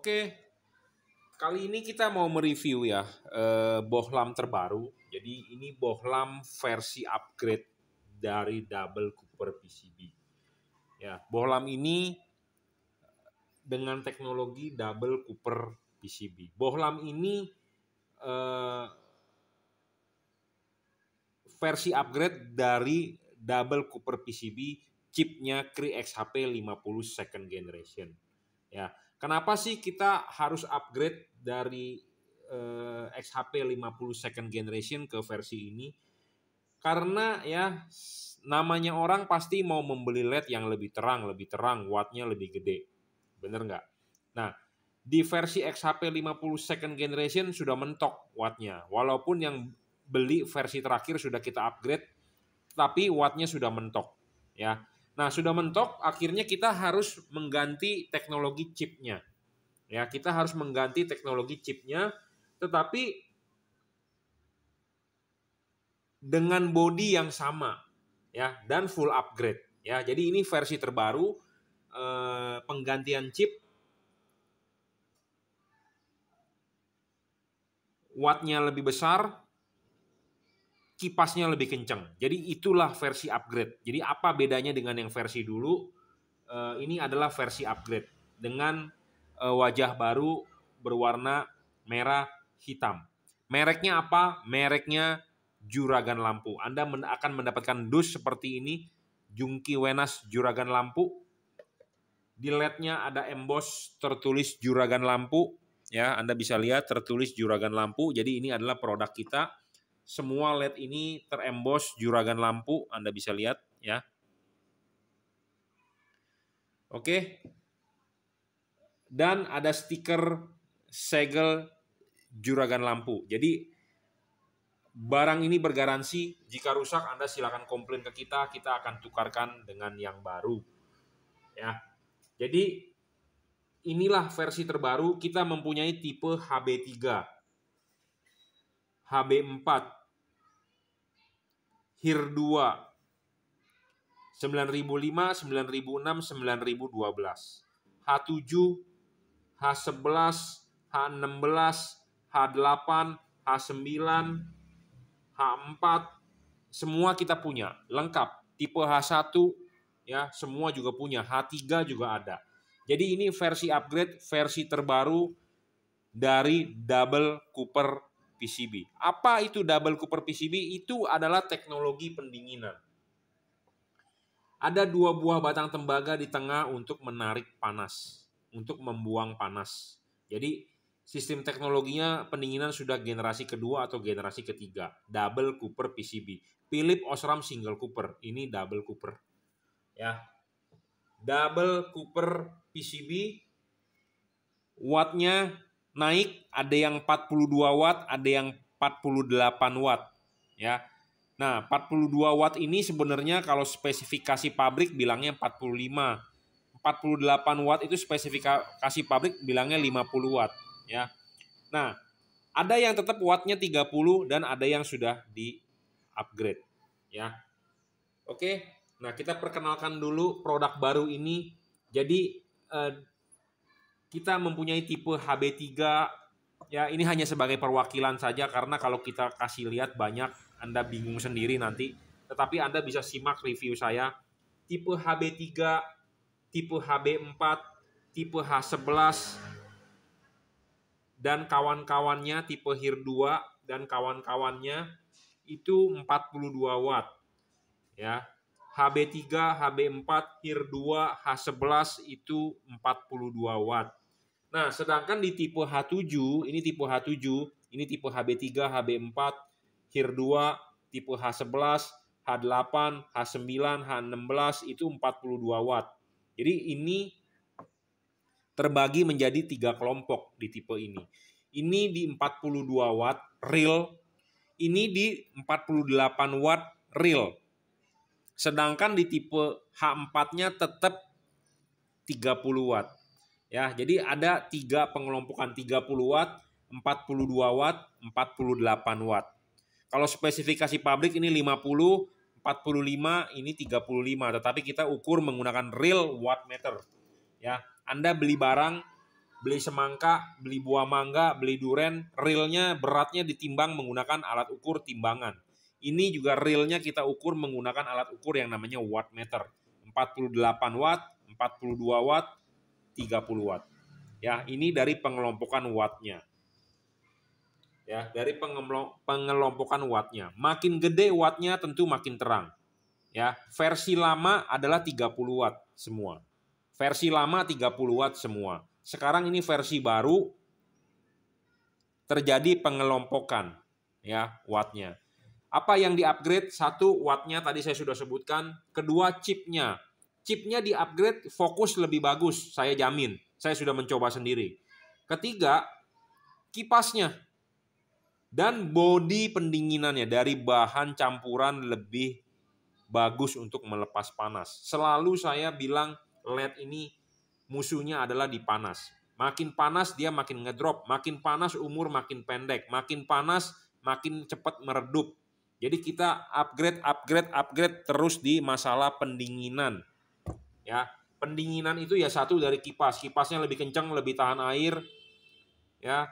Oke, kali ini kita mau mereview ya eh, bohlam terbaru. Jadi ini bohlam versi upgrade dari double Cooper PCB. Ya, bohlam ini eh, dengan teknologi double Cooper PCB. Bohlam ini eh, versi upgrade dari double Cooper PCB chipnya Cree XHP 50 second generation. Ya, Kenapa sih kita harus upgrade dari uh, XHP 50 second generation ke versi ini? Karena ya namanya orang pasti mau membeli LED yang lebih terang, lebih terang, wattnya lebih gede. Bener nggak? Nah, di versi XHP 50 second generation sudah mentok wattnya. Walaupun yang beli versi terakhir sudah kita upgrade, tapi wattnya sudah mentok. Ya, Nah, sudah mentok, akhirnya kita harus mengganti teknologi chipnya. Ya, kita harus mengganti teknologi chipnya, tetapi dengan body yang sama, ya, dan full upgrade. Ya, jadi ini versi terbaru eh, penggantian chip wattnya lebih besar, kipasnya lebih kenceng. Jadi itulah versi upgrade. Jadi apa bedanya dengan yang versi dulu? Eh, ini adalah versi upgrade dengan eh, wajah baru berwarna merah hitam. Mereknya apa? Mereknya Juragan Lampu. Anda akan mendapatkan dus seperti ini, Jungki Wenas Juragan Lampu. Di LED-nya ada emboss tertulis Juragan Lampu. Ya, Anda bisa lihat tertulis Juragan Lampu. Jadi ini adalah produk kita semua LED ini terembos juragan lampu, Anda bisa lihat ya. Oke. Dan ada stiker segel juragan lampu. Jadi barang ini bergaransi, jika rusak Anda silakan komplain ke kita, kita akan tukarkan dengan yang baru. Ya. Jadi inilah versi terbaru kita mempunyai tipe HB3, HB4, Hir 2 9005, 9006, 9012. H7, H11, H16, H8, H9, H4 semua kita punya, lengkap. Tipe H1 ya, semua juga punya, H3 juga ada. Jadi ini versi upgrade, versi terbaru dari Double Cooper PCB. Apa itu double Cooper PCB? Itu adalah teknologi pendinginan. Ada dua buah batang tembaga di tengah untuk menarik panas, untuk membuang panas. Jadi sistem teknologinya pendinginan sudah generasi kedua atau generasi ketiga, double Cooper PCB. Philip Osram single Cooper, ini double Cooper. Ya. Double Cooper PCB wattnya naik ada yang 42 watt, ada yang 48 watt ya. Nah, 42 watt ini sebenarnya kalau spesifikasi pabrik bilangnya 45. 48 watt itu spesifikasi pabrik bilangnya 50 watt ya. Nah, ada yang tetap wattnya 30 dan ada yang sudah di upgrade ya. Oke. Nah, kita perkenalkan dulu produk baru ini. Jadi eh, kita mempunyai tipe HB3 ya ini hanya sebagai perwakilan saja karena kalau kita kasih lihat banyak Anda bingung sendiri nanti tetapi Anda bisa simak review saya tipe HB3 tipe HB4 tipe H11 dan kawan-kawannya tipe HIR2 dan kawan-kawannya itu 42 watt ya HB3, HB4, HIR2, H11 itu 42 watt Nah, sedangkan di tipe H7, ini tipe H7, ini tipe HB3, HB4, HIR2, tipe H11, H8, H9, H16 itu 42 watt. Jadi ini terbagi menjadi tiga kelompok di tipe ini. Ini di 42 watt real, ini di 48 watt real. Sedangkan di tipe H4-nya tetap 30 watt. Ya, jadi ada tiga pengelompokan 30 watt, 42 watt, 48 watt. Kalau spesifikasi pabrik ini 50, 45, ini 35, tetapi kita ukur menggunakan real watt meter. Ya, Anda beli barang, beli semangka, beli buah mangga, beli duren, realnya beratnya ditimbang menggunakan alat ukur timbangan. Ini juga realnya kita ukur menggunakan alat ukur yang namanya watt meter. 48 watt, 42 watt, 30 watt. Ya, ini dari pengelompokan wattnya. Ya, dari pengelompokan wattnya. Makin gede wattnya tentu makin terang. Ya, versi lama adalah 30 watt semua. Versi lama 30 watt semua. Sekarang ini versi baru terjadi pengelompokan ya wattnya. Apa yang di-upgrade? Satu, wattnya tadi saya sudah sebutkan. Kedua, chipnya chipnya di upgrade fokus lebih bagus saya jamin saya sudah mencoba sendiri ketiga kipasnya dan body pendinginannya dari bahan campuran lebih bagus untuk melepas panas. Selalu saya bilang LED ini musuhnya adalah di panas. Makin panas dia makin ngedrop, makin panas umur makin pendek, makin panas makin cepat meredup. Jadi kita upgrade, upgrade, upgrade terus di masalah pendinginan ya pendinginan itu ya satu dari kipas kipasnya lebih kencang lebih tahan air ya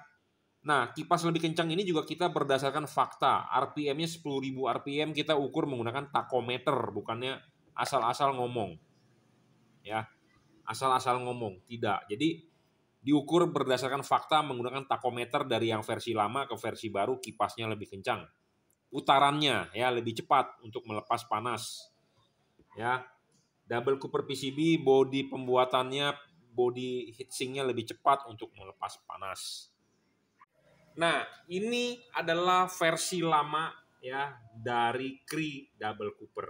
nah kipas lebih kencang ini juga kita berdasarkan fakta RPM-nya 10.000 RPM kita ukur menggunakan takometer bukannya asal-asal ngomong ya asal-asal ngomong tidak jadi diukur berdasarkan fakta menggunakan takometer dari yang versi lama ke versi baru kipasnya lebih kencang putarannya ya lebih cepat untuk melepas panas ya Double Cooper PCB body pembuatannya body heatsinknya lebih cepat untuk melepas panas. Nah, ini adalah versi lama ya dari Cree Double Cooper.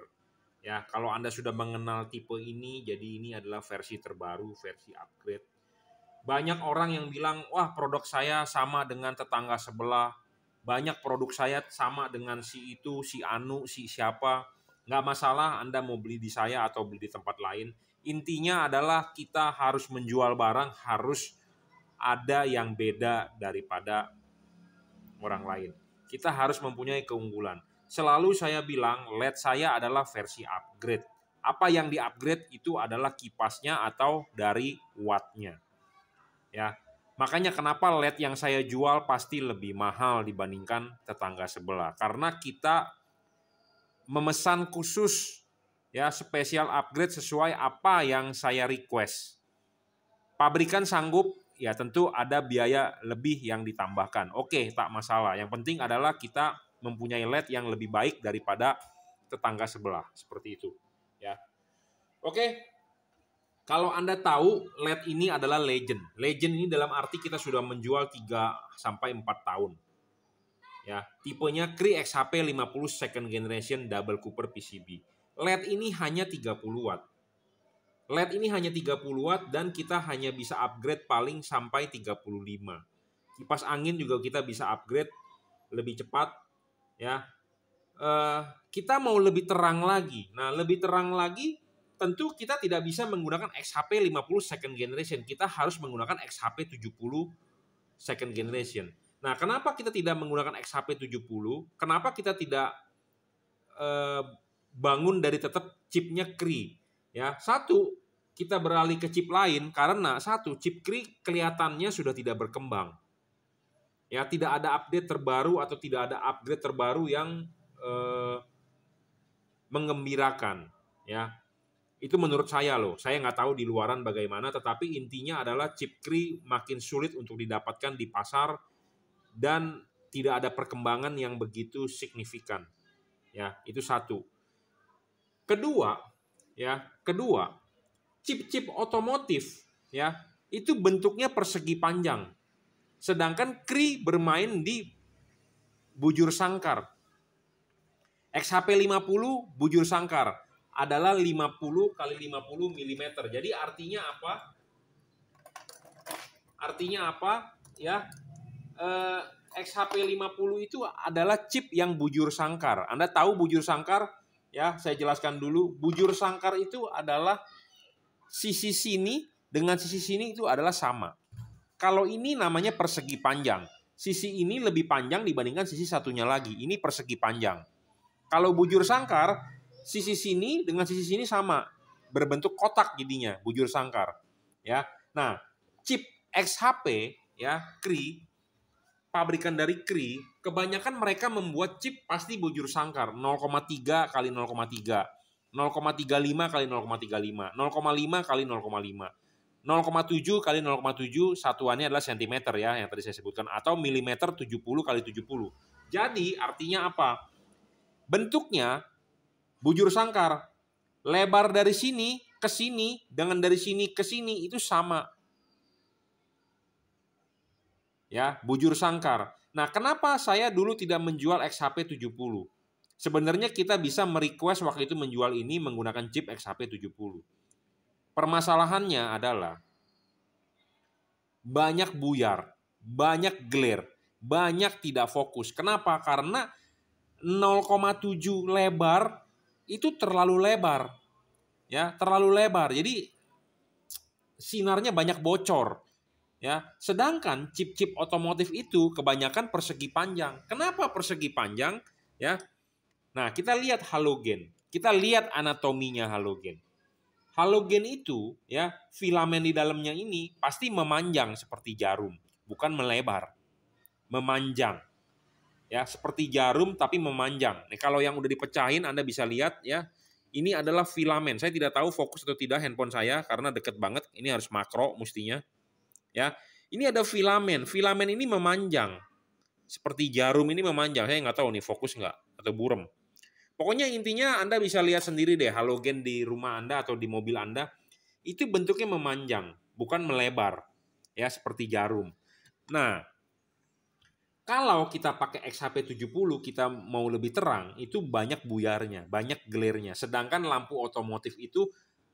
Ya, kalau Anda sudah mengenal tipe ini, jadi ini adalah versi terbaru, versi upgrade. Banyak orang yang bilang, "Wah, produk saya sama dengan tetangga sebelah. Banyak produk saya sama dengan si itu, si Anu, si siapa." nggak masalah Anda mau beli di saya atau beli di tempat lain. Intinya adalah kita harus menjual barang harus ada yang beda daripada orang lain. Kita harus mempunyai keunggulan. Selalu saya bilang, LED saya adalah versi upgrade. Apa yang di-upgrade itu adalah kipasnya atau dari wattnya. Ya, makanya kenapa LED yang saya jual pasti lebih mahal dibandingkan tetangga sebelah. Karena kita memesan khusus ya spesial upgrade sesuai apa yang saya request. Pabrikan sanggup ya tentu ada biaya lebih yang ditambahkan. Oke, tak masalah. Yang penting adalah kita mempunyai LED yang lebih baik daripada tetangga sebelah, seperti itu, ya. Oke. Kalau Anda tahu LED ini adalah legend. Legend ini dalam arti kita sudah menjual 3 sampai 4 tahun ya tipenya Cree XHP 50 second generation double Cooper PCB LED ini hanya 30 watt LED ini hanya 30 watt dan kita hanya bisa upgrade paling sampai 35 kipas angin juga kita bisa upgrade lebih cepat ya uh, kita mau lebih terang lagi nah lebih terang lagi tentu kita tidak bisa menggunakan XHP 50 second generation kita harus menggunakan XHP 70 second generation Nah, kenapa kita tidak menggunakan XHP 70? Kenapa kita tidak eh, bangun dari tetap chipnya Kri Ya, satu kita beralih ke chip lain karena satu chip Kri kelihatannya sudah tidak berkembang. Ya, tidak ada update terbaru atau tidak ada upgrade terbaru yang eh, mengembirakan. Ya, itu menurut saya loh. Saya nggak tahu di luaran bagaimana, tetapi intinya adalah chip Kri makin sulit untuk didapatkan di pasar dan tidak ada perkembangan yang begitu signifikan. Ya, itu satu. Kedua, ya, kedua, chip-chip otomotif ya, itu bentuknya persegi panjang. Sedangkan Kri bermain di bujur sangkar. XHP 50 bujur sangkar adalah 50 kali 50 mm. Jadi artinya apa? Artinya apa? Ya, eh, XHP50 itu adalah chip yang bujur sangkar. Anda tahu bujur sangkar? Ya, saya jelaskan dulu. Bujur sangkar itu adalah sisi sini dengan sisi sini itu adalah sama. Kalau ini namanya persegi panjang. Sisi ini lebih panjang dibandingkan sisi satunya lagi. Ini persegi panjang. Kalau bujur sangkar, sisi sini dengan sisi sini sama. Berbentuk kotak jadinya, bujur sangkar. Ya. Nah, chip XHP ya, Cree pabrikan dari Kri kebanyakan mereka membuat chip pasti bujur sangkar 0,3 kali 0,3. 0,35 kali 0,35, 0,5 kali 0,5. 0,7 kali 0,7 satuannya adalah sentimeter ya yang tadi saya sebutkan atau milimeter 70 kali 70. Jadi artinya apa? Bentuknya bujur sangkar. Lebar dari sini ke sini dengan dari sini ke sini itu sama ya, bujur sangkar. Nah, kenapa saya dulu tidak menjual XHP 70? Sebenarnya kita bisa merequest waktu itu menjual ini menggunakan chip XHP 70. Permasalahannya adalah banyak buyar, banyak glare, banyak tidak fokus. Kenapa? Karena 0,7 lebar itu terlalu lebar. Ya, terlalu lebar. Jadi sinarnya banyak bocor. Ya, sedangkan chip-chip otomotif itu kebanyakan persegi panjang. Kenapa persegi panjang? Ya. Nah, kita lihat halogen. Kita lihat anatominya halogen. Halogen itu ya, filamen di dalamnya ini pasti memanjang seperti jarum, bukan melebar. Memanjang. Ya, seperti jarum tapi memanjang. Nah, kalau yang udah dipecahin Anda bisa lihat ya, ini adalah filamen. Saya tidak tahu fokus atau tidak handphone saya karena deket banget. Ini harus makro mestinya ya. Ini ada filamen. Filamen ini memanjang. Seperti jarum ini memanjang. Saya nggak tahu nih fokus nggak atau burem. Pokoknya intinya Anda bisa lihat sendiri deh halogen di rumah Anda atau di mobil Anda itu bentuknya memanjang, bukan melebar. Ya, seperti jarum. Nah, kalau kita pakai XHP70 kita mau lebih terang, itu banyak buyarnya, banyak gelirnya. Sedangkan lampu otomotif itu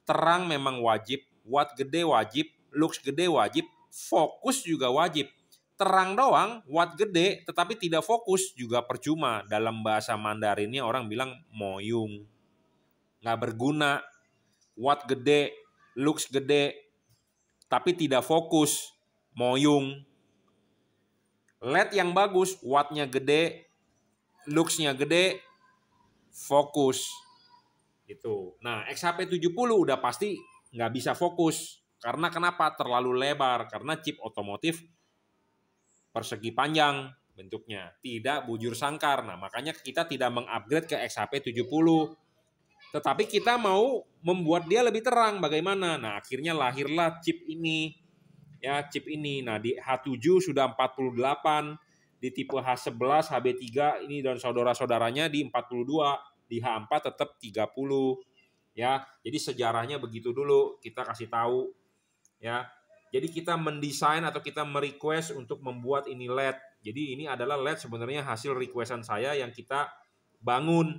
terang memang wajib, watt gede wajib, lux gede wajib, fokus juga wajib. Terang doang, wat gede, tetapi tidak fokus juga percuma. Dalam bahasa Mandarinnya orang bilang moyung. Nggak berguna. Wat gede, looks gede, tapi tidak fokus. Moyung. LED yang bagus, wattnya gede, looksnya gede, fokus. Itu. Nah, XHP 70 udah pasti nggak bisa fokus. Karena kenapa? Terlalu lebar. Karena chip otomotif persegi panjang bentuknya. Tidak bujur sangkar. Nah, makanya kita tidak mengupgrade ke XHP 70. Tetapi kita mau membuat dia lebih terang bagaimana. Nah, akhirnya lahirlah chip ini. Ya, chip ini. Nah, di H7 sudah 48, di tipe H11, HB3 ini dan saudara-saudaranya di 42, di H4 tetap 30. Ya, jadi sejarahnya begitu dulu kita kasih tahu ya. Jadi kita mendesain atau kita merequest untuk membuat ini LED. Jadi ini adalah LED sebenarnya hasil requestan saya yang kita bangun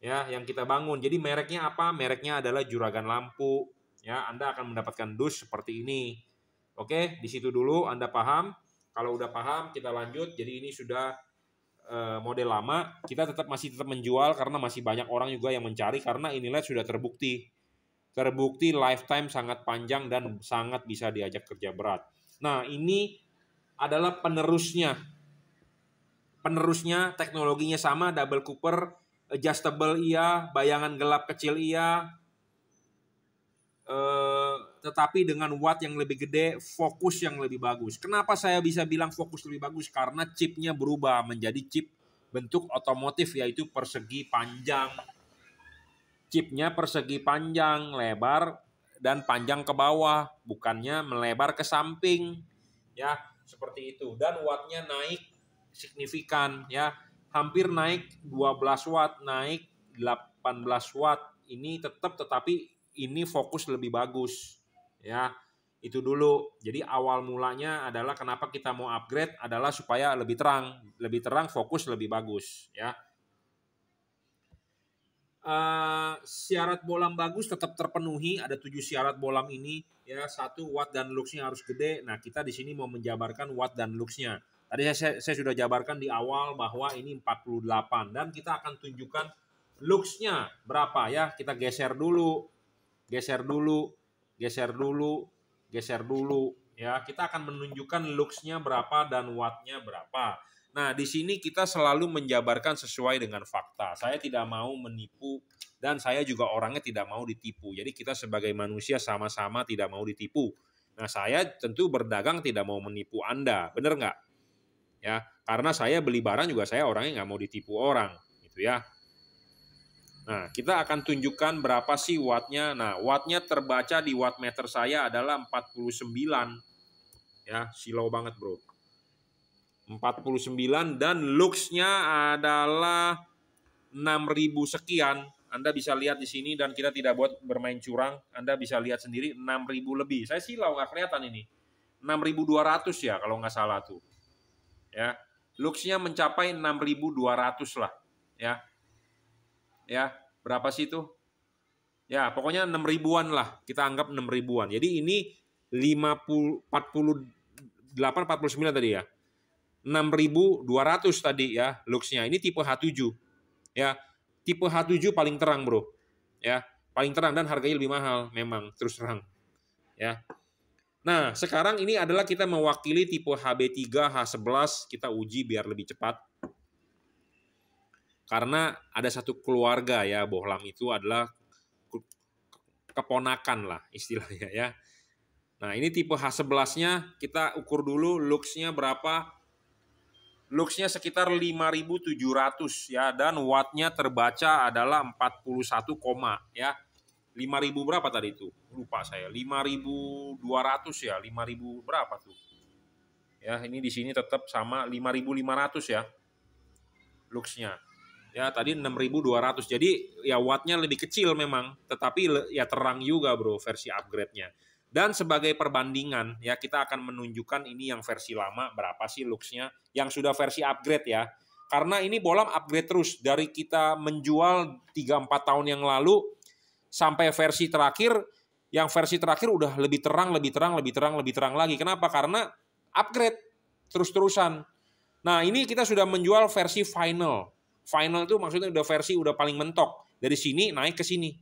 ya, yang kita bangun. Jadi mereknya apa? Mereknya adalah Juragan Lampu ya. Anda akan mendapatkan dus seperti ini. Oke, di situ dulu Anda paham. Kalau udah paham, kita lanjut. Jadi ini sudah eh, model lama, kita tetap masih tetap menjual karena masih banyak orang juga yang mencari karena ini LED sudah terbukti terbukti lifetime sangat panjang dan sangat bisa diajak kerja berat. Nah, ini adalah penerusnya. Penerusnya teknologinya sama, double cooper, adjustable iya, bayangan gelap kecil iya, eh, tetapi dengan watt yang lebih gede, fokus yang lebih bagus. Kenapa saya bisa bilang fokus lebih bagus? Karena chipnya berubah menjadi chip bentuk otomotif yaitu persegi panjang chipnya persegi panjang, lebar, dan panjang ke bawah, bukannya melebar ke samping. Ya, seperti itu. Dan wattnya naik signifikan ya, hampir naik 12 watt, naik 18 watt. Ini tetap tetapi ini fokus lebih bagus. Ya, itu dulu. Jadi awal mulanya adalah kenapa kita mau upgrade adalah supaya lebih terang, lebih terang fokus lebih bagus ya. Eh, syarat bolam bagus tetap terpenuhi. Ada tujuh syarat bolam ini. Ya, satu watt dan luxnya harus gede. Nah, kita di sini mau menjabarkan watt dan luxnya. Tadi saya, saya sudah jabarkan di awal bahwa ini 48 dan kita akan tunjukkan luxnya berapa ya. Kita geser dulu, geser dulu, geser dulu, geser dulu ya. Kita akan menunjukkan luxnya berapa dan wattnya berapa. Nah, di sini kita selalu menjabarkan sesuai dengan fakta. Saya tidak mau menipu dan saya juga orangnya tidak mau ditipu. Jadi kita sebagai manusia sama-sama tidak mau ditipu. Nah, saya tentu berdagang tidak mau menipu Anda, benar nggak? Ya, karena saya beli barang juga saya orangnya nggak mau ditipu orang, gitu ya. Nah, kita akan tunjukkan berapa sih wattnya. Nah, wattnya terbaca di wattmeter saya adalah 49. Ya, silau banget bro. 49 dan looks-nya adalah 6000 sekian. Anda bisa lihat di sini dan kita tidak buat bermain curang. Anda bisa lihat sendiri 6000 lebih. Saya silau nggak kelihatan ini. 6200 ya kalau nggak salah tuh. Ya. Looks-nya mencapai 6200 lah, ya. Ya, berapa sih itu? Ya, pokoknya 6000-an lah. Kita anggap 6000-an. Jadi ini 50 48 49 tadi ya. 6200 tadi ya luxnya. Ini tipe H7. Ya, tipe H7 paling terang, Bro. Ya, paling terang dan harganya lebih mahal memang terus terang. Ya. Nah, sekarang ini adalah kita mewakili tipe HB3 H11 kita uji biar lebih cepat. Karena ada satu keluarga ya, bohlam itu adalah keponakan lah istilahnya ya. Nah ini tipe H11-nya kita ukur dulu looks-nya berapa, Luxnya sekitar 5.700 ya dan wattnya terbaca adalah 41, ya. 5.000 berapa tadi itu? Lupa saya. 5.200 ya, 5.000 berapa tuh? Ya, ini di sini tetap sama 5.500 ya. Luxnya. Ya, tadi 6.200. Jadi ya wattnya lebih kecil memang, tetapi ya terang juga bro versi upgrade-nya. Dan sebagai perbandingan ya kita akan menunjukkan ini yang versi lama berapa sih looksnya yang sudah versi upgrade ya. Karena ini bolam upgrade terus dari kita menjual 3-4 tahun yang lalu sampai versi terakhir yang versi terakhir udah lebih terang, lebih terang, lebih terang, lebih terang lagi. Kenapa? Karena upgrade terus-terusan. Nah ini kita sudah menjual versi final. Final itu maksudnya udah versi udah paling mentok. Dari sini naik ke sini.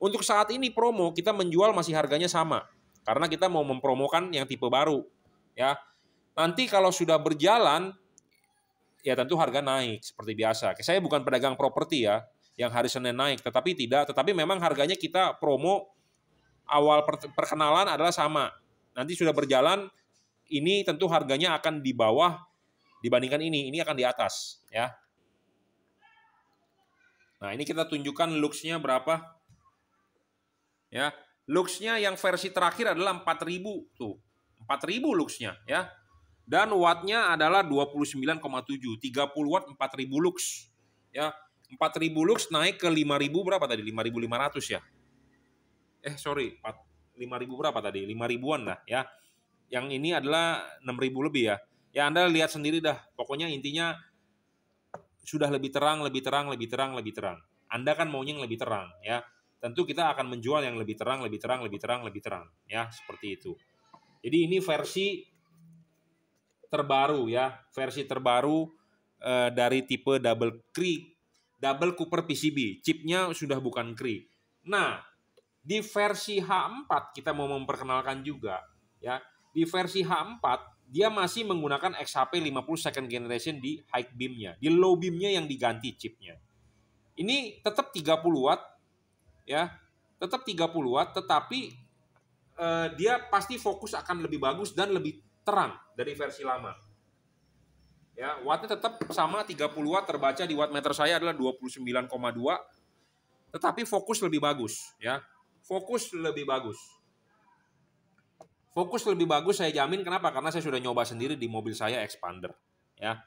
Untuk saat ini promo kita menjual masih harganya sama karena kita mau mempromokan yang tipe baru ya. Nanti kalau sudah berjalan ya tentu harga naik seperti biasa. Saya bukan pedagang properti ya yang hari Senin naik, tetapi tidak, tetapi memang harganya kita promo awal perkenalan adalah sama. Nanti sudah berjalan ini tentu harganya akan di bawah dibandingkan ini, ini akan di atas ya. Nah, ini kita tunjukkan looks-nya berapa. Ya, Luxnya yang versi terakhir adalah 4000 tuh. 4000 luxnya ya. Dan wattnya adalah 29,7. 30 watt 4000 lux. Ya, 4000 lux naik ke 5000 berapa tadi? 5500 ya. Eh sorry, 5000 berapa tadi? 5000-an lah ya. Yang ini adalah 6000 lebih ya. Ya Anda lihat sendiri dah. Pokoknya intinya sudah lebih terang, lebih terang, lebih terang, lebih terang. Anda kan maunya yang lebih terang ya tentu kita akan menjual yang lebih terang, lebih terang, lebih terang, lebih terang, ya seperti itu. Jadi ini versi terbaru ya, versi terbaru eh, dari tipe double Cree, double Cooper PCB. Chipnya sudah bukan Cree. Nah, di versi H4 kita mau memperkenalkan juga ya. Di versi H4 dia masih menggunakan XHP 50 second generation di high beamnya di low beamnya yang diganti chipnya. Ini tetap 30 watt ya tetap 30 watt tetapi uh, dia pasti fokus akan lebih bagus dan lebih terang dari versi lama ya wattnya tetap sama 30 watt terbaca di watt meter saya adalah 29,2 tetapi fokus lebih bagus ya fokus lebih bagus fokus lebih bagus saya jamin kenapa karena saya sudah nyoba sendiri di mobil saya expander ya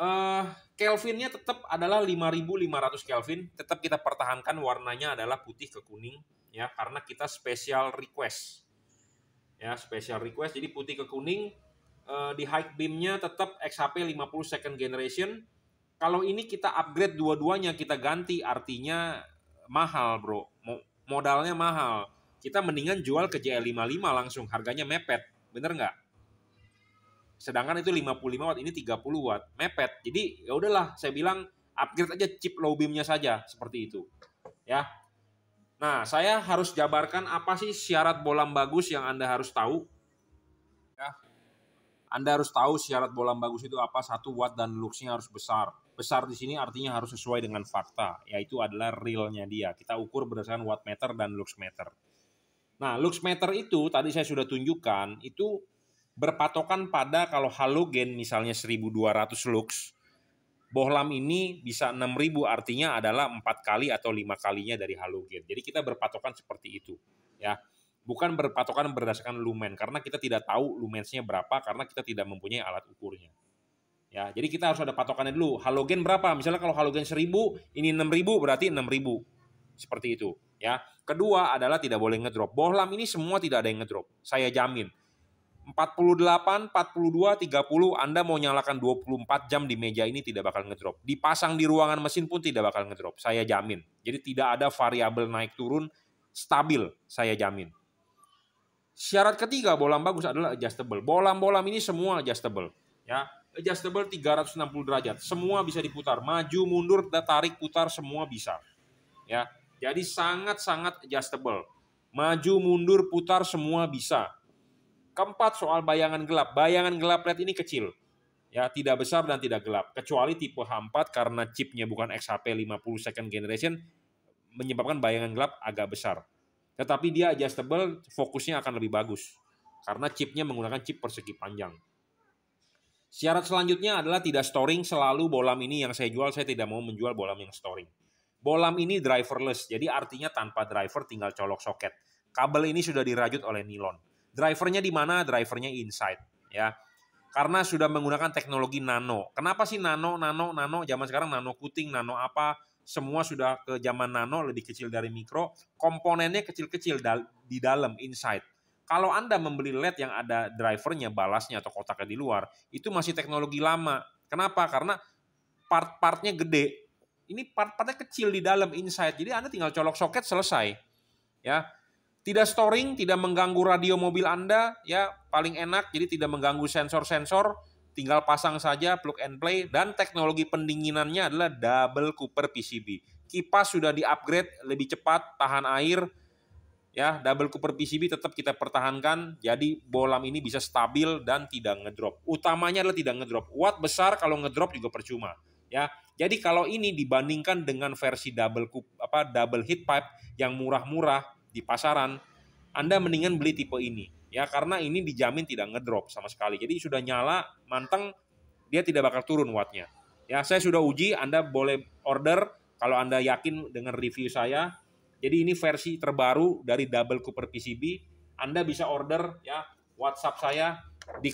uh, Kelvinnya tetap adalah 5500 Kelvin, tetap kita pertahankan warnanya adalah putih ke kuning ya karena kita special request. Ya, special request jadi putih ke kuning uh, di high beamnya tetap XHP 50 second generation. Kalau ini kita upgrade dua-duanya kita ganti artinya mahal, Bro. Modalnya mahal. Kita mendingan jual ke JL55 langsung harganya mepet. Bener nggak? Sedangkan itu 55 watt, ini 30 watt, mepet. Jadi ya udahlah, saya bilang upgrade aja chip low beamnya saja seperti itu. Ya. Nah, saya harus jabarkan apa sih syarat bolam bagus yang Anda harus tahu. Ya. Anda harus tahu syarat bolam bagus itu apa, satu watt dan luxnya harus besar. Besar di sini artinya harus sesuai dengan fakta, yaitu adalah realnya dia. Kita ukur berdasarkan watt meter dan lux meter. Nah, lux meter itu tadi saya sudah tunjukkan, itu berpatokan pada kalau halogen misalnya 1200 lux, bohlam ini bisa 6000 artinya adalah 4 kali atau 5 kalinya dari halogen. Jadi kita berpatokan seperti itu, ya. Bukan berpatokan berdasarkan lumen karena kita tidak tahu lumensnya berapa karena kita tidak mempunyai alat ukurnya. Ya, jadi kita harus ada patokannya dulu. Halogen berapa? Misalnya kalau halogen 1000, ini 6000 berarti 6000. Seperti itu, ya. Kedua adalah tidak boleh ngedrop. Bohlam ini semua tidak ada yang ngedrop. Saya jamin. 48, 42, 30, Anda mau nyalakan 24 jam di meja ini tidak bakal ngedrop. Dipasang di ruangan mesin pun tidak bakal ngedrop, saya jamin. Jadi tidak ada variabel naik turun, stabil, saya jamin. Syarat ketiga bolam bagus adalah adjustable. Bolam-bolam ini semua adjustable. Ya, adjustable 360 derajat. Semua bisa diputar, maju, mundur, tarik, putar, semua bisa. Ya, jadi sangat-sangat adjustable. Maju, mundur, putar, semua bisa Keempat, soal bayangan gelap. Bayangan gelap LED ini kecil. Ya, tidak besar dan tidak gelap. Kecuali tipe H4 karena chipnya bukan XHP 50 second generation menyebabkan bayangan gelap agak besar. Tetapi dia adjustable, fokusnya akan lebih bagus. Karena chipnya menggunakan chip persegi panjang. Syarat selanjutnya adalah tidak storing selalu bolam ini yang saya jual, saya tidak mau menjual bolam yang storing. Bolam ini driverless, jadi artinya tanpa driver tinggal colok soket. Kabel ini sudah dirajut oleh nilon. Drivernya di mana? Drivernya inside ya. Karena sudah menggunakan teknologi nano. Kenapa sih nano, nano, nano? Zaman sekarang nano kuting, nano apa? Semua sudah ke zaman nano lebih kecil dari mikro. Komponennya kecil-kecil di dalam inside. Kalau Anda membeli LED yang ada drivernya, balasnya atau kotaknya di luar, itu masih teknologi lama. Kenapa? Karena part-partnya gede. Ini part-partnya kecil di dalam inside. Jadi Anda tinggal colok soket selesai. Ya, tidak storing, tidak mengganggu radio mobil Anda, ya paling enak, jadi tidak mengganggu sensor-sensor, tinggal pasang saja plug and play, dan teknologi pendinginannya adalah double Cooper PCB. Kipas sudah di-upgrade lebih cepat, tahan air, ya double Cooper PCB tetap kita pertahankan, jadi bolam ini bisa stabil dan tidak ngedrop. Utamanya adalah tidak ngedrop. Watt besar kalau ngedrop juga percuma, ya. Jadi kalau ini dibandingkan dengan versi double apa double heat pipe yang murah-murah, di pasaran, Anda mendingan beli tipe ini ya karena ini dijamin tidak ngedrop sama sekali. Jadi sudah nyala, manteng, dia tidak bakal turun wattnya. Ya, saya sudah uji, Anda boleh order kalau Anda yakin dengan review saya. Jadi ini versi terbaru dari double Cooper PCB. Anda bisa order ya WhatsApp saya di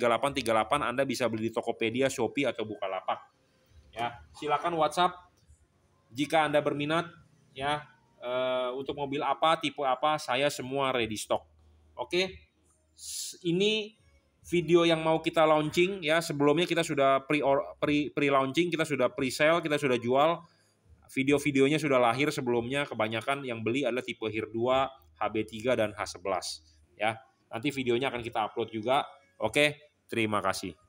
089826938338 Anda bisa beli di Tokopedia, Shopee atau Bukalapak. Ya, silakan WhatsApp jika Anda berminat ya uh, untuk mobil apa tipe apa saya semua ready stock oke okay? ini video yang mau kita launching ya sebelumnya kita sudah pre pre pre launching kita sudah pre sale kita sudah jual video-videonya sudah lahir sebelumnya kebanyakan yang beli adalah tipe HIR 2 HB3 dan H11 ya nanti videonya akan kita upload juga oke terima kasih